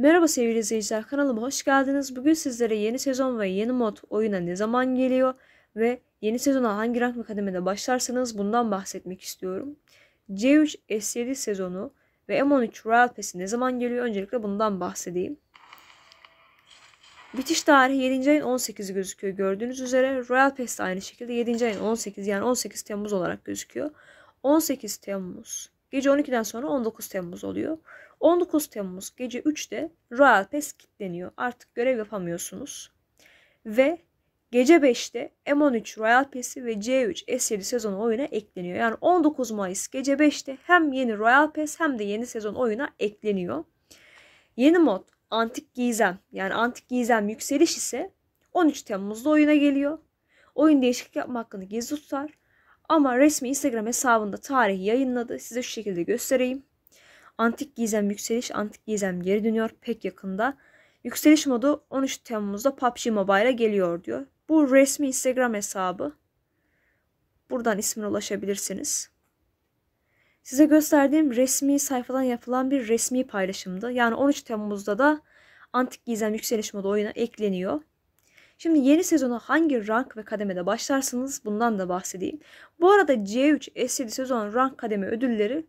Merhaba sevgili izleyiciler kanalıma hoş geldiniz. Bugün sizlere yeni sezon ve yeni mod oyuna ne zaman geliyor ve yeni sezona hangi rank ve kademede başlarsanız bundan bahsetmek istiyorum. C3 S7 sezonu ve M13 Royal Pass'i ne zaman geliyor öncelikle bundan bahsedeyim. Bitiş tarihi 7. ayın 18'i gözüküyor gördüğünüz üzere. Royal Pass de aynı şekilde 7. ayın 18 yani 18 Temmuz olarak gözüküyor. 18 Temmuz Gece 12'den sonra 19 Temmuz oluyor. 19 Temmuz gece 3'te Royal Pass kilitleniyor. Artık görev yapamıyorsunuz. Ve gece 5'te M13 Royal Pass'i ve C3 S7 sezonu oyuna ekleniyor. Yani 19 Mayıs gece 5'te hem yeni Royal Pass hem de yeni sezon oyuna ekleniyor. Yeni mod Antik Gizem yani Antik Gizem Yükseliş ise 13 Temmuz'da oyuna geliyor. Oyun değişiklik yapma hakkını gizli tutar ama resmi Instagram hesabında tarihi yayınladı. Size şu şekilde göstereyim. Antik gizem yükseliş, antik gizem geri dönüyor pek yakında. Yükseliş modu 13 Temmuz'da PUBG Mobile'a geliyor diyor. Bu resmi Instagram hesabı. Buradan ismine ulaşabilirsiniz. Size gösterdiğim resmi sayfadan yapılan bir resmi paylaşımdı. Yani 13 Temmuz'da da Antik Gizem Yükseliş modu oyuna ekleniyor. Şimdi yeni sezona hangi rank ve kademede başlarsınız bundan da bahsedeyim. Bu arada C3 S7 sezon rank kademe ödülleri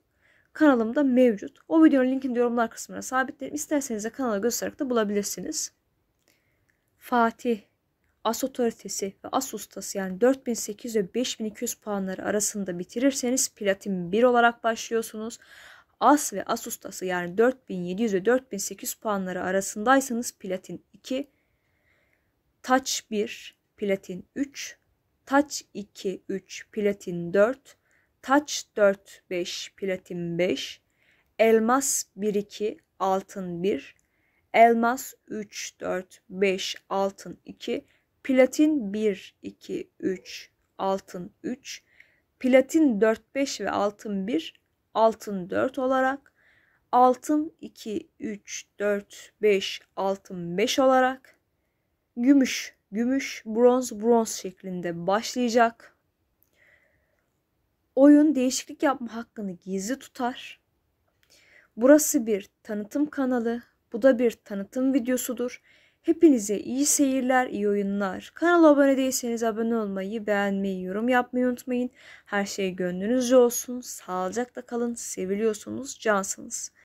kanalımda mevcut. O videonun linkini yorumlar kısmına sabitlerim. İsterseniz de kanala göstererek de bulabilirsiniz. Fatih, As otoritesi ve As ustası yani 4800 ve 5200 puanları arasında bitirirseniz platin 1 olarak başlıyorsunuz. As ve As ustası yani 4700 ve 4800 puanları arasındaysanız platin 2 Taç 1, platin 3, taç 2, 3, platin 4, taç 4, 5, platin 5, elmas 1, 2, altın 1, elmas 3, 4, 5, altın 2, platin 1, 2, 3, altın 3, platin 4, 5 ve altın 1, altın 4 olarak, altın 2, 3, 4, 5, altın 5 olarak, gümüş, gümüş, bronz, bronz şeklinde başlayacak. Oyun değişiklik yapma hakkını gizli tutar. Burası bir tanıtım kanalı. Bu da bir tanıtım videosudur. Hepinize iyi seyirler, iyi oyunlar. Kanala abone değilseniz abone olmayı, beğenmeyi, yorum yapmayı unutmayın. Her şey gönlünüzce olsun. Sağlıcakla kalın. Seviliyorsunuz, cansınız.